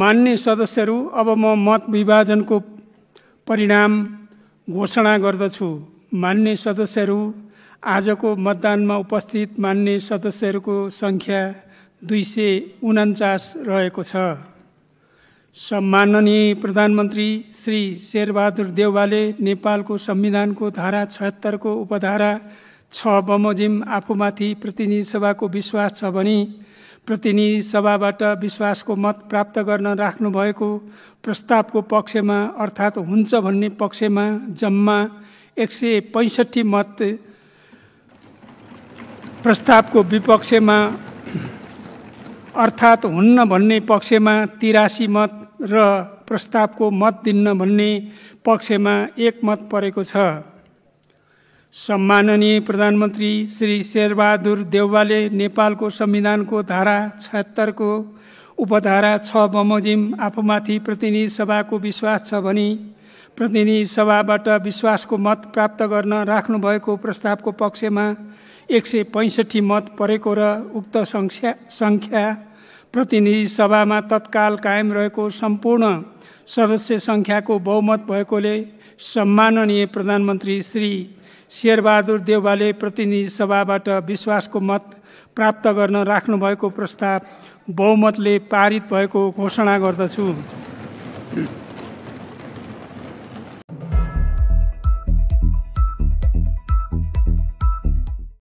मान्ने सदस्यहरू अब म मत विभाजनको परिणाम घोषणा गर्दछु मान्ने सदस्यहरू आजको मतदानमा उपस्थित मान्ने सदस्यहरूको सङ्ख्या दुई सय उन्चास रहेको छ सम्माननीय प्रधानमन्त्री श्री शेरबहादुर देउवाले नेपालको संविधानको धारा छत्तरको उपधारा छ बमोजिम आफूमाथि प्रतिनिधि सभाको विश्वास छ भने प्रतिनिधि सभाबाट विश्वासको मत प्राप्त गर्न राख्नुभएको प्रस्तावको पक्षमा अर्थात् हुन्छ भन्ने पक्षमा जम्मा एक सय पैँसठी मत प्रस्तावको विपक्षमा अर्थात् हुन्न भन्ने पक्षमा तिरासी मत र प्रस्तावको मत दिन्न भन्ने पक्षमा एक मत परेको छ सम्माननीय प्रधानमन्त्री श्री शेरबहादुर देउवाले नेपालको संविधानको धारा छत्तरको उपधारा छ बमोजिम आफूमाथि प्रतिनिधि सभाको विश्वास छ भने प्रतिनिधि सभाबाट विश्वासको मत प्राप्त गर्न राख्नुभएको प्रस्तावको पक्षमा एक सय पैँसठी मत परेको र उक्त सङ्ख्या सङ्ख्या प्रतिनिधि सभामा तत्काल कायम रहेको सम्पूर्ण सदस्य सङ्ख्याको बहुमत भएकोले सम्माननीय प्रधानमन्त्री श्री शेरबहादुर देउवाले प्रतिनिधि सभाबाट विश्वासको मत प्राप्त गर्न राख्नुभएको प्रस्ताव बहुमतले पारित भएको घोषणा गर्दछु